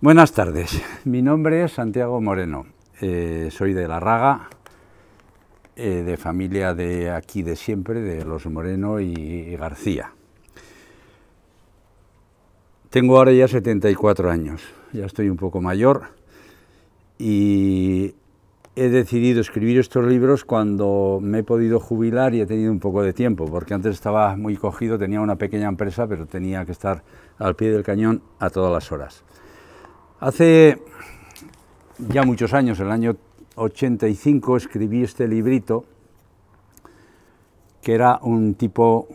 Buenas tardes, mi nombre es Santiago Moreno, eh, soy de La Raga, eh, de familia de aquí de siempre, de los Moreno y García. Tengo ahora ya 74 años, ya estoy un poco mayor y he decidido escribir estos libros cuando me he podido jubilar y he tenido un poco de tiempo, porque antes estaba muy cogido, tenía una pequeña empresa, pero tenía que estar al pie del cañón a todas las horas. Hace ya muchos años, el año 85, escribí este librito, que era un tipo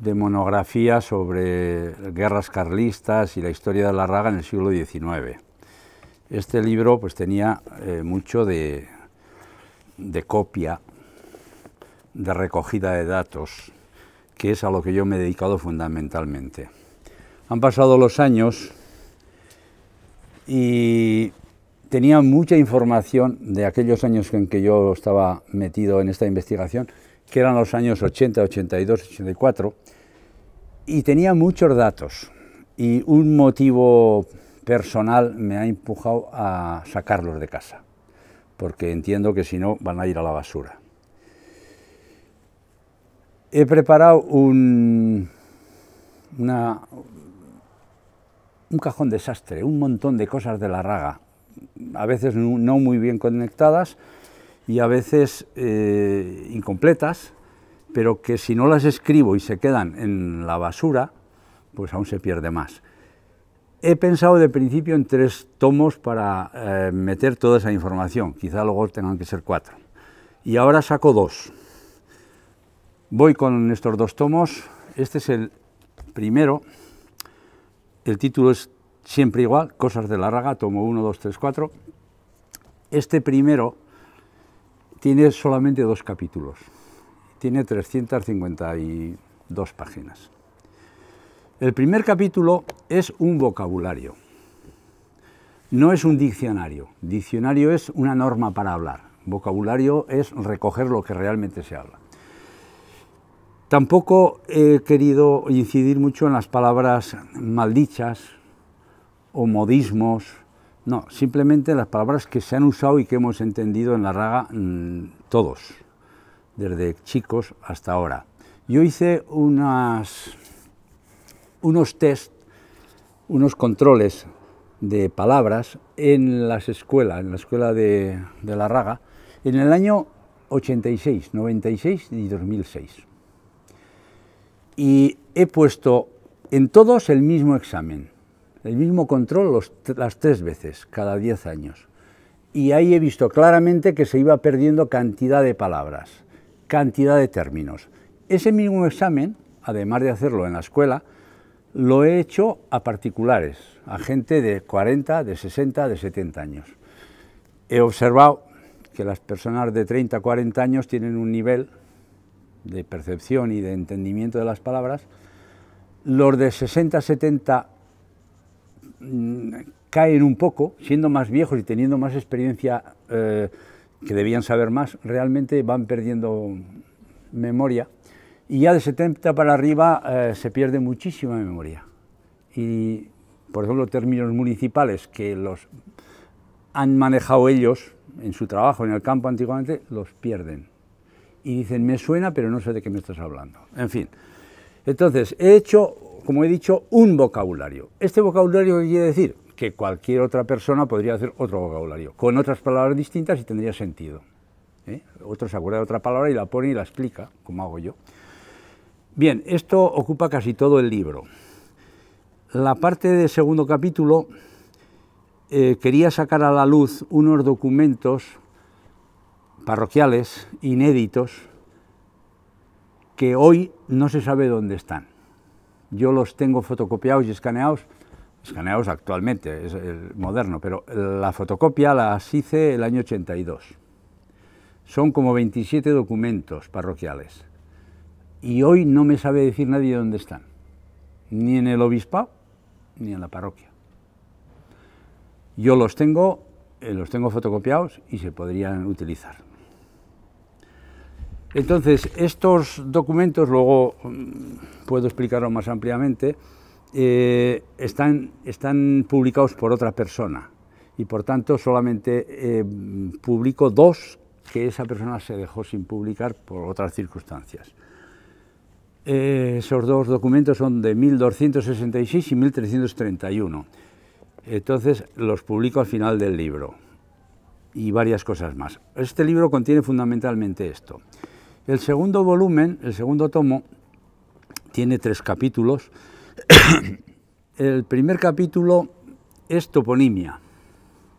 de monografía sobre guerras carlistas y la historia de la raga en el siglo XIX. Este libro pues, tenía eh, mucho de copia, de recogida de datos, que es a lo que yo me he dedicado fundamentalmente. Han pasado los años y tenía mucha información de aquellos años en que yo estaba metido en esta investigación, que eran los años 80, 82, 84, y tenía muchos datos. Y un motivo personal me ha empujado a sacarlos de casa, porque entiendo que si no van a ir a la basura. He preparado un, una, un cajón desastre, un montón de cosas de la raga, a veces no muy bien conectadas y a veces eh, incompletas, pero que si no las escribo y se quedan en la basura, pues aún se pierde más. He pensado de principio en tres tomos para eh, meter toda esa información, quizá luego tengan que ser cuatro. Y ahora saco dos. Voy con estos dos tomos, este es el primero, el título es siempre igual, Cosas de la Raga, tomo 1, 2, 3, 4. Este primero tiene solamente dos capítulos, tiene 352 páginas. El primer capítulo es un vocabulario, no es un diccionario. Diccionario es una norma para hablar, vocabulario es recoger lo que realmente se habla. Tampoco he querido incidir mucho en las palabras maldichas o modismos, no, simplemente las palabras que se han usado y que hemos entendido en la raga mm, todos, desde chicos hasta ahora. Yo hice unas, unos test, unos controles de palabras en las escuelas, en la escuela de, de la raga, en el año 86, 96 y 2006 y he puesto en todos el mismo examen, el mismo control las tres veces, cada diez años. Y ahí he visto claramente que se iba perdiendo cantidad de palabras, cantidad de términos. Ese mismo examen, además de hacerlo en la escuela, lo he hecho a particulares, a gente de 40, de 60, de 70 años. He observado que las personas de 30, 40 años tienen un nivel de percepción y de entendimiento de las palabras, los de 60-70 mm, caen un poco, siendo más viejos y teniendo más experiencia eh, que debían saber más, realmente van perdiendo memoria y ya de 70 para arriba eh, se pierde muchísima memoria. Y, por ejemplo, términos municipales que los han manejado ellos en su trabajo en el campo antiguamente, los pierden y dicen, me suena, pero no sé de qué me estás hablando. En fin. Entonces, he hecho, como he dicho, un vocabulario. ¿Este vocabulario quiere decir? Que cualquier otra persona podría hacer otro vocabulario, con otras palabras distintas y tendría sentido. ¿eh? Otro se acuerda de otra palabra y la pone y la explica, como hago yo. Bien, esto ocupa casi todo el libro. La parte del segundo capítulo eh, quería sacar a la luz unos documentos parroquiales inéditos que hoy no se sabe dónde están. Yo los tengo fotocopiados y escaneados, escaneados actualmente, es el moderno, pero la fotocopia las hice el año 82. Son como 27 documentos parroquiales y hoy no me sabe decir nadie dónde están, ni en el obispado ni en la parroquia. Yo los tengo, eh, los tengo fotocopiados y se podrían utilizar. Entonces, estos documentos, luego mm, puedo explicarlo más ampliamente, eh, están, publicados por otra persona y por tanto solamente eh, publico dos que esa persona se dejó sin publicar por otras circunstancias. Eh, esos dos documentos son de 1266 y 1331. Entonces los publico al final del libro y varias cosas más. Este libro contiene fundamentalmente esto. El segundo volumen, el segundo tomo, tiene tres capítulos. el primer capítulo es toponimia,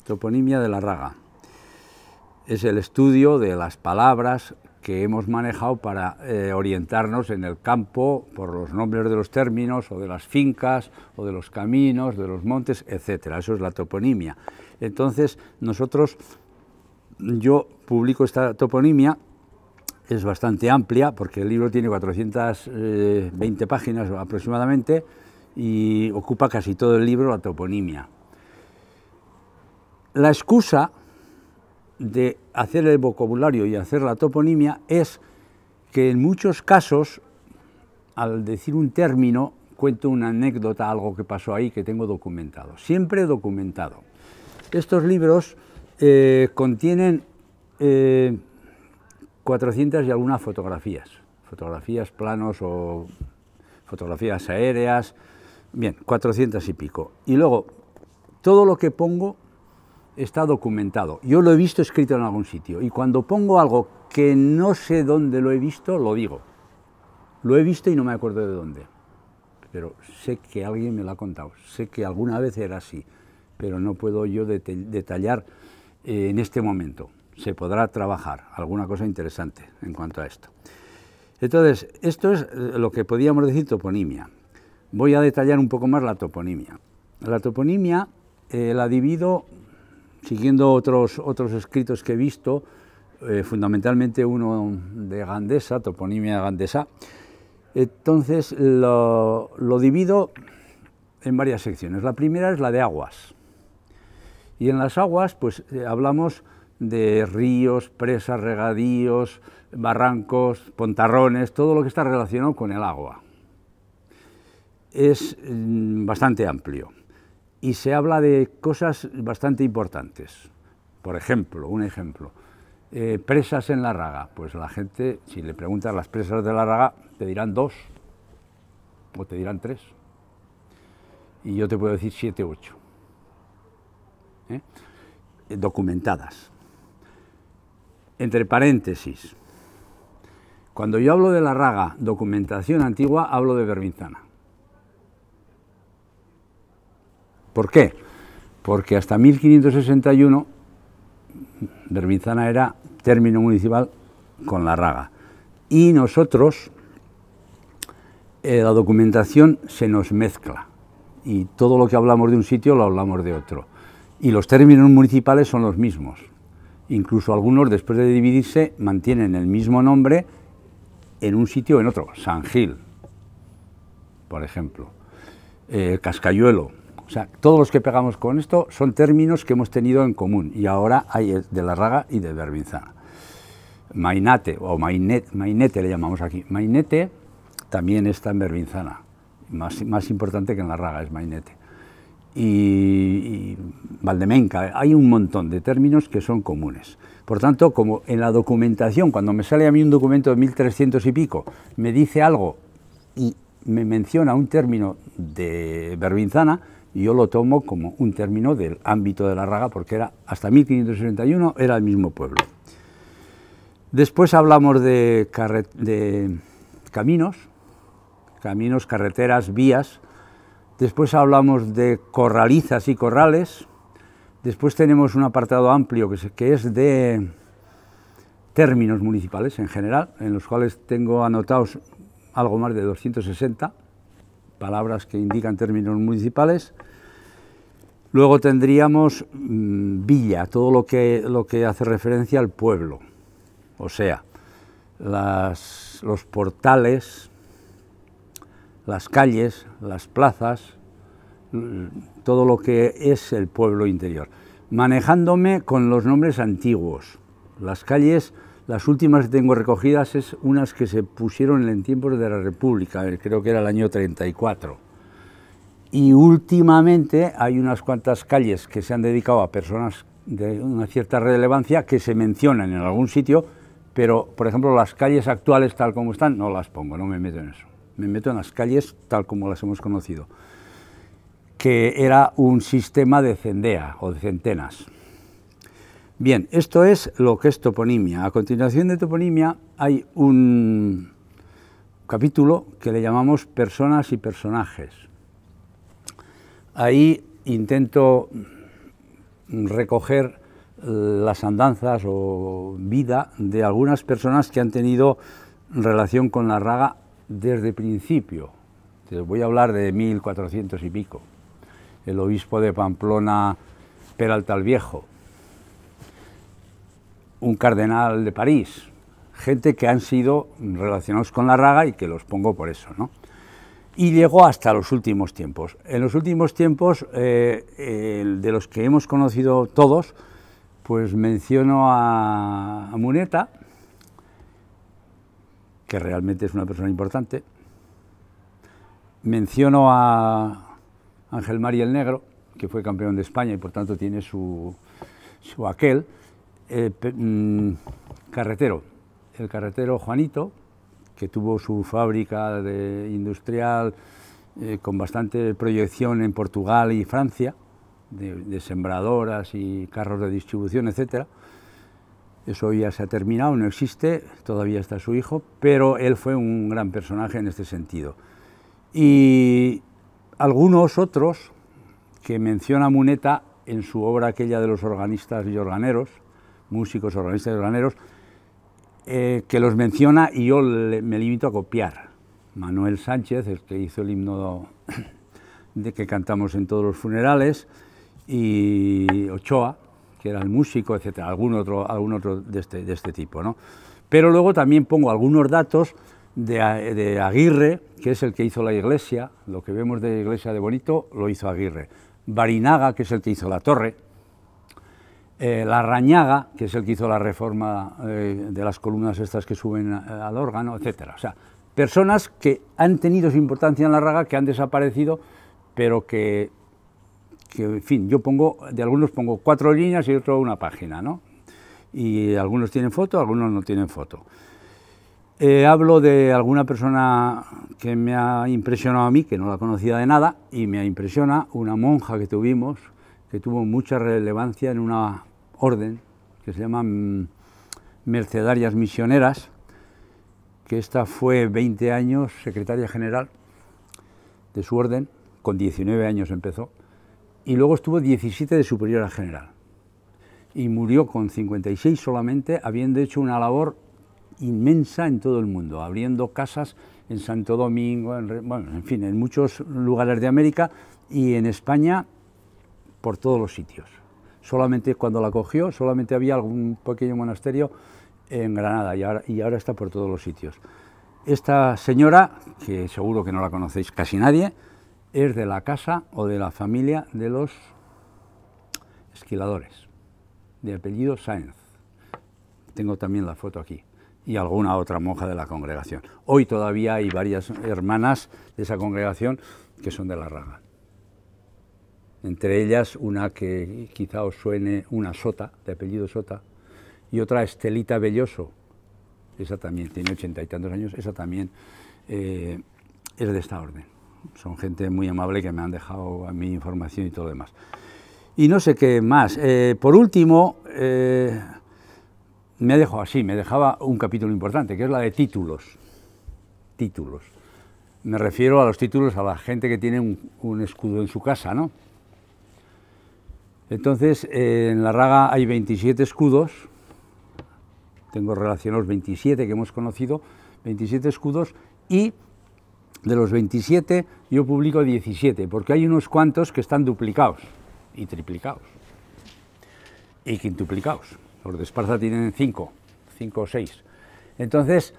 toponimia de la raga. Es el estudio de las palabras que hemos manejado para eh, orientarnos en el campo por los nombres de los términos o de las fincas o de los caminos, de los montes, etcétera. Eso es la toponimia. Entonces, nosotros, yo publico esta toponimia es bastante amplia, porque el libro tiene 420 eh, páginas aproximadamente y ocupa casi todo el libro la toponimia. La excusa de hacer el vocabulario y hacer la toponimia es que en muchos casos, al decir un término, cuento una anécdota, algo que pasó ahí que tengo documentado, siempre documentado. Estos libros eh, contienen eh, 400 y algunas fotografías, fotografías planos o fotografías aéreas, bien, 400 y pico. Y luego, todo lo que pongo está documentado. Yo lo he visto escrito en algún sitio y cuando pongo algo que no sé dónde lo he visto, lo digo. Lo he visto y no me acuerdo de dónde, pero sé que alguien me lo ha contado, sé que alguna vez era así, pero no puedo yo detallar eh, en este momento se podrá trabajar alguna cosa interesante en cuanto a esto. Entonces, esto es eh, lo que podíamos decir toponimia. Voy a detallar un poco más la toponimia. La toponimia eh, la divido, siguiendo otros, otros escritos que he visto, eh, fundamentalmente uno de Gandesa, toponimia Gandesa. Entonces lo, divido en varias secciones. La primera es la de aguas. Y en las aguas, pues hablamos de ríos, presas, regadíos, barrancos, pontarrones, todo lo que está relacionado con el agua. Es mm, bastante amplio y se habla de cosas bastante importantes. Por ejemplo, un ejemplo, eh, presas en la raga. Pues la gente, si le preguntas las presas de la raga, te dirán dos o te dirán tres. Y yo te puedo decir siete, ocho. ¿eh? Eh, documentadas entre paréntesis, cuando yo hablo de la raga, documentación antigua, hablo de Bermizana. ¿Por qué? Porque hasta 1561 Bermizana era término municipal con la raga. Y nosotros, eh, la documentación se nos mezcla. Y todo lo que hablamos de un sitio lo hablamos de otro. Y los términos municipales son los mismos. Incluso algunos, después de dividirse, mantienen el mismo nombre en un sitio o en otro. San Gil, por ejemplo. Eh, Cascayuelo. O sea, todos los que pegamos con esto son términos que hemos tenido en común. Y ahora hay de la raga y de Berbinzana. Mainate, o mainet, mainete le llamamos aquí. Mainete también está en Berbinzana. Más, más importante que en la raga es mainete. Y, Valdemenca, hay un montón de términos que son comunes. Por tanto, como en la documentación, cuando me sale a mí un documento de 1300 y pico, me dice algo y me menciona un término de Berbinzana, yo lo tomo como un término del ámbito de la raga, porque era hasta 1561 era el mismo pueblo. Después hablamos de, de caminos, caminos, carreteras, vías. Después hablamos de corralizas y corrales, Después tenemos un apartado amplio que es, de términos municipales en general, en los cuales tengo anotados algo más de 260 palabras que indican términos municipales. Luego tendríamos mm, villa, todo lo que, lo que hace referencia al pueblo, o sea, los portales, las calles, las plazas, todo lo que es el pueblo interior, manejándome con los nombres antiguos. Las calles, las últimas que tengo recogidas es unas que se pusieron en tiempos de la República, eh, creo que era el año 34. Y últimamente hay unas cuantas calles que se han dedicado a personas de una cierta relevancia que se mencionan en algún sitio, pero por ejemplo las calles actuales tal como están no las pongo, no me meto en eso. Me meto en las calles tal como las hemos conocido que era un sistema de cendea o de centenas. Bien, esto es lo que es toponimia. A continuación de toponimia hay un capítulo que le llamamos personas y personajes. Ahí intento recoger las andanzas o vida de algunas personas que han tenido relación con la raga desde principio. voy a hablar de 1400 y pico el obispo de Pamplona, Peralta el Viejo, un cardenal de París, gente que han sido relacionados con la raga y que los pongo por eso, ¿no? Y llegó hasta los últimos tiempos. En los últimos tiempos, eh, de los que hemos conocido todos, pues menciono a Muneta, que realmente es una persona importante. Menciono a Ángel María el Negro, que fue campeón de España y por tanto tiene su, aquel, eh, mm, carretero, el carretero Juanito, que tuvo su fábrica industrial eh, con bastante proyección en Portugal y Francia, de, sembradoras y carros de distribución, etc. Eso ya se ha terminado, no existe, todavía está su hijo, pero él fue un gran personaje en este sentido. Y algunos otros que menciona Muneta en su obra aquella de los organistas y organeros, músicos, organistas y organeros, eh, que los menciona y yo me limito a copiar. Manuel Sánchez, el que hizo el himno de que cantamos en todos los funerales, y Ochoa, que era el músico, etcétera, algún otro, algún otro de este, de este tipo. ¿no? Pero luego también pongo algunos datos de, Aguirre, que es el que hizo la iglesia, lo que vemos de iglesia de Bonito lo hizo Aguirre. Barinaga, que es el que hizo la torre. Eh, la Rañaga, que es el que hizo la reforma eh, de las columnas estas que suben al órgano, etcétera. O sea, personas que han tenido su importancia en la raga, que han desaparecido, pero que, que en fin, yo pongo, de algunos pongo cuatro líneas y otro una página, ¿no? Y algunos tienen foto, algunos no tienen foto. Eh, hablo de alguna persona que me ha impresionado a mí, que no la conocía de nada, y me impresiona una monja que tuvimos, que tuvo mucha relevancia en una orden que se llama mm, Mercedarias Misioneras, que esta fue 20 años secretaria general de su orden, con 19 años empezó, y luego estuvo 17 de superiora general, y murió con 56 solamente, habiendo hecho una labor inmensa en todo el mundo, abriendo casas en Santo Domingo, en, bueno, en fin, en muchos lugares de América y en España por todos los sitios. Solamente cuando la cogió, solamente había algún pequeño monasterio en Granada y ahora, y ahora está por todos los sitios. Esta señora, que seguro que no la conocéis casi nadie, es de la casa o de la familia de los esquiladores, de apellido Sáenz. Tengo también la foto aquí y alguna otra monja de la congregación. Hoy todavía hay varias hermanas de esa congregación que son de la raga. Entre ellas una que quizá os suene, una Sota, de apellido Sota, y otra Estelita Belloso, esa también tiene ochenta y tantos años, esa también eh, es de esta orden. Son gente muy amable que me han dejado a mí información y todo lo demás. Y no sé qué más. Eh, por último, eh, me ha así, me dejaba un capítulo importante, que es la de títulos. Títulos. Me refiero a los títulos, a la gente que tiene un, escudo en su casa, ¿no? Entonces, eh, en la raga hay 27 escudos, tengo relacionados 27 que hemos conocido, 27 escudos, y de los 27 yo publico 17, porque hay unos cuantos que están duplicados y triplicados y quintuplicados. Los de Esparza tienen cinco, cinco o seis. Entonces,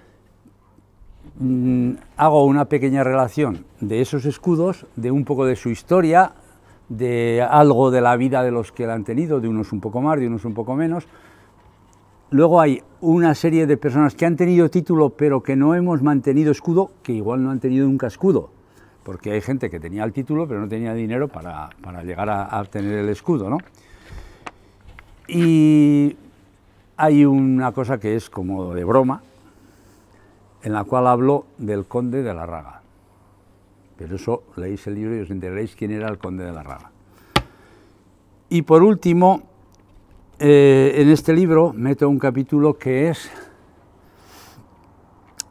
mm, hago una pequeña relación de esos escudos, de un poco de su historia, de algo de la vida de los que la han tenido, de unos un poco más, de unos un poco menos. Luego hay una serie de personas que han tenido título pero que no hemos mantenido escudo, que igual no han tenido nunca escudo, porque hay gente que tenía el título pero no tenía dinero para, llegar a, tener el escudo. ¿no? Y hay una cosa que es como de broma, en la cual hablo del conde de la Raga. Pero eso leéis el libro y os enteraréis quién era el conde de la Raga. Y por último, eh, en este libro meto un capítulo que es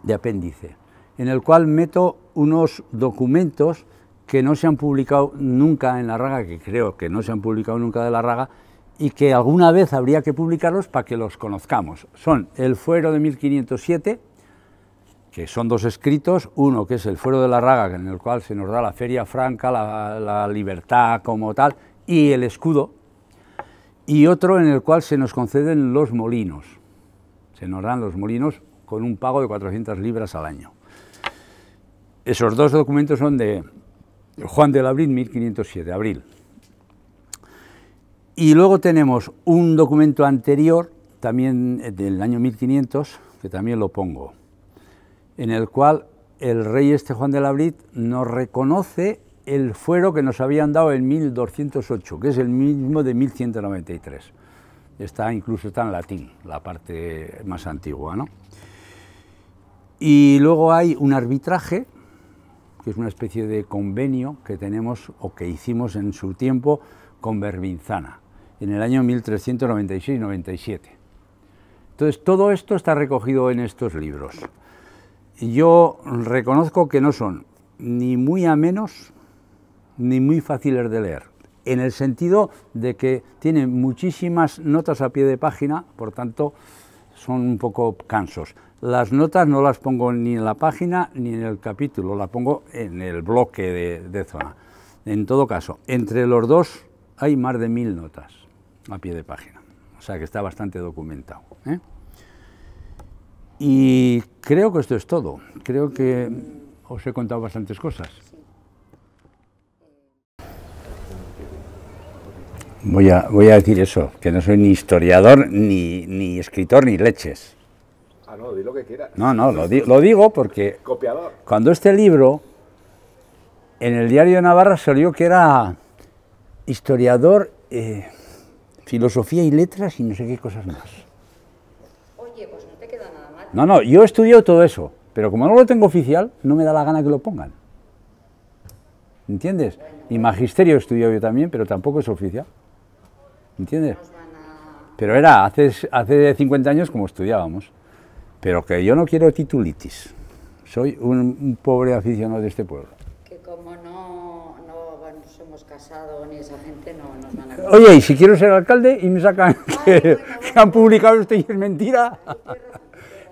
de apéndice, en el cual meto unos documentos que no se han publicado nunca en la Raga, que creo que no se han publicado nunca de la Raga, y que alguna vez habría que publicarlos para que los conozcamos. Son el fuero de 1507, que son dos escritos, uno que es el fuero de la raga, en el cual se nos da la feria franca, la, libertad como tal, y el escudo, y otro en el cual se nos conceden los molinos. Se nos dan los molinos con un pago de 400 libras al año. Esos dos documentos son de Juan de Labrín, 1507, abril. Y luego tenemos un documento anterior, también eh, del año 1500, que también lo pongo, en el cual el rey este Juan de la Brit, nos reconoce el fuero que nos habían dado en 1208, que es el mismo de 1193. Está incluso está en latín, la parte más antigua, ¿no? Y luego hay un arbitraje, que es una especie de convenio que tenemos o que hicimos en su tiempo con Berbinzana, en el año 1396-97. Entonces, todo esto está recogido en estos libros. Yo reconozco que no son ni muy amenos ni muy fáciles de leer, en el sentido de que tienen muchísimas notas a pie de página, por tanto, son un poco cansos. Las notas no las pongo ni en la página ni en el capítulo, las pongo en el bloque de zona. En todo caso, entre los dos hay más de mil notas a pie de página. O sea que está bastante documentado. ¿eh? Y creo que esto es todo. Creo que os he contado bastantes cosas. Voy a, voy a decir eso, que no soy ni historiador, ni, ni escritor, ni leches. Ah, no, di lo que quieras. No, no, lo, digo porque... Copiador. Cuando este libro, en el diario de Navarra salió que era historiador... Eh, filosofía y letras y no sé qué cosas más. Oye, pues no te queda nada mal. No, no, yo estudio todo eso, pero como no lo tengo oficial, no me da la gana que lo pongan. ¿Entiendes? y magisterio he yo también, pero tampoco es oficial. ¿Entiendes? Pero era hace, hace 50 años como estudiábamos. Pero que yo no quiero titulitis. Soy un, pobre aficionado de este pueblo. Que como no, no nos hemos casado ni esa gente, no, Oye, y si quiero ser alcalde y me sacan que, han publicado esto y es mentira.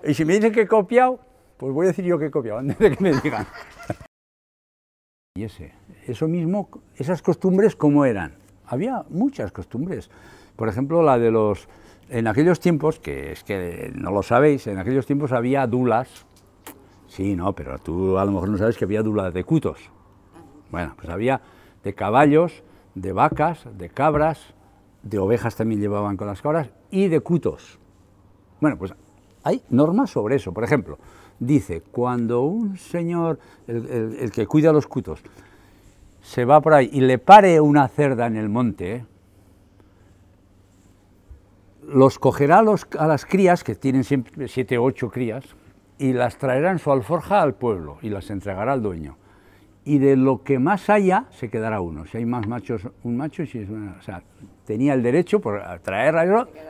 Y si me dicen que he copiado, pues voy a decir yo que he copiado antes de que me digan. Y ese, eso mismo, esas costumbres, ¿cómo eran? Había muchas costumbres. Por ejemplo, la de los. En aquellos tiempos, que es que no lo sabéis, en aquellos tiempos había dulas. Sí, no, pero tú a lo mejor no sabes que había dulas de cutos. Ah. Bueno, pues había de caballos de vacas, de cabras, de ovejas también llevaban con las cabras y de cutos. Bueno, pues hay normas sobre eso. Por ejemplo, dice, cuando un señor, el, que cuida los cutos, se va por ahí y le pare una cerda en el monte, los cogerá los, a las crías, que tienen siempre siete o ocho crías, y las traerá en su alforja al pueblo y las entregará al dueño y de lo que más haya se quedará uno. Si hay más machos, un macho, si es una, o sea, tenía el derecho por traer a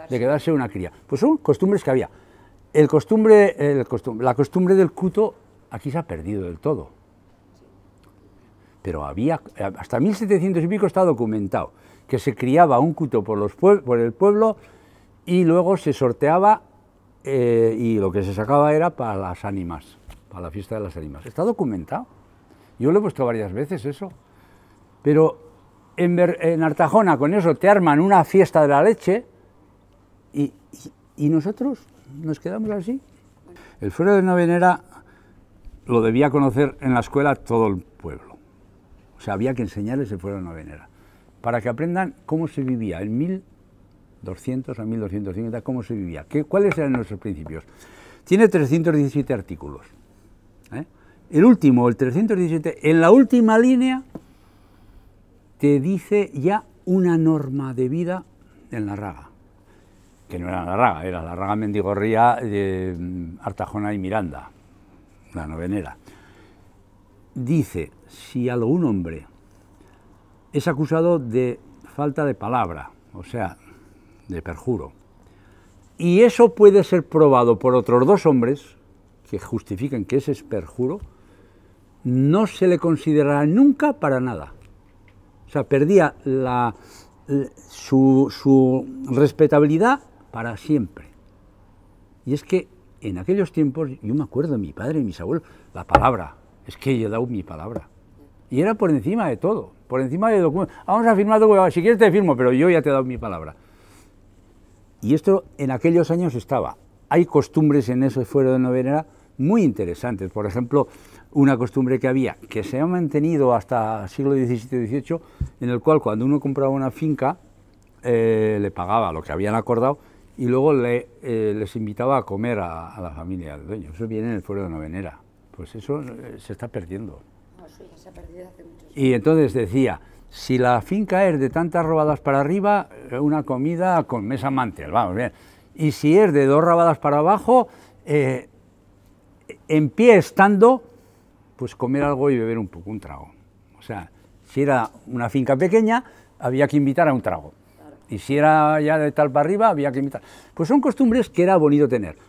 de quedarse una cría. Pues son costumbres que había. la costumbre del cuto aquí se ha perdido del todo. Pero había, hasta 1700 y pico está documentado que se criaba un cuto por, los por el pueblo y luego se sorteaba eh, y lo que se sacaba era para las ánimas, para la fiesta de las ánimas. Está documentado. Yo lo he puesto varias veces eso. Pero en, Artajona con eso te arman una fiesta de la leche y, nosotros nos quedamos así. El fuero de Novenera lo debía conocer en la escuela todo el pueblo. O sea, había que enseñarles el fuero de Novenera para que aprendan cómo se vivía en 1200 a 1250, cómo se vivía, qué, cuáles eran nuestros principios. Tiene 317 artículos. ¿eh? el último, el 317, en la última línea te dice ya una norma de vida en la raga, que no era la raga, era la raga Mendigorría, de mm, Artajona y Miranda, la novenera. Dice, si algún hombre es acusado de falta de palabra, o sea, de perjuro, y eso puede ser probado por otros dos hombres que justifiquen que ese es perjuro, no se le considerará nunca para nada. O sea, perdía su, respetabilidad para siempre. Y es que en aquellos tiempos, yo me acuerdo mi padre y mis abuelos, la palabra, es que yo he dado mi palabra. Y era por encima de todo, por encima de documentos. Vamos a firmar si quieres te firmo, pero yo ya te he dado mi palabra. Y esto en aquellos años estaba. Hay costumbres en ese fuera de novena muy interesantes. Por ejemplo, una costumbre que había, que se ha mantenido hasta el siglo XVII-XVIII, en el cual cuando uno compraba una finca, eh, le pagaba lo que habían acordado y luego le, eh, les invitaba a comer a, la familia del dueño. Eso viene en el fuero de novenera. Pues eso eh, se está perdiendo. Y entonces decía, si la finca es de tantas robadas para arriba, una comida con mesa mantel, vamos bien. Y si es de dos robadas para abajo, en pie estando pues comer algo y beber un poco, un trago. O sea, si era una finca pequeña, había que invitar a un trago. Y si era ya de tal para arriba, había que invitar. Pues son costumbres que era bonito tener.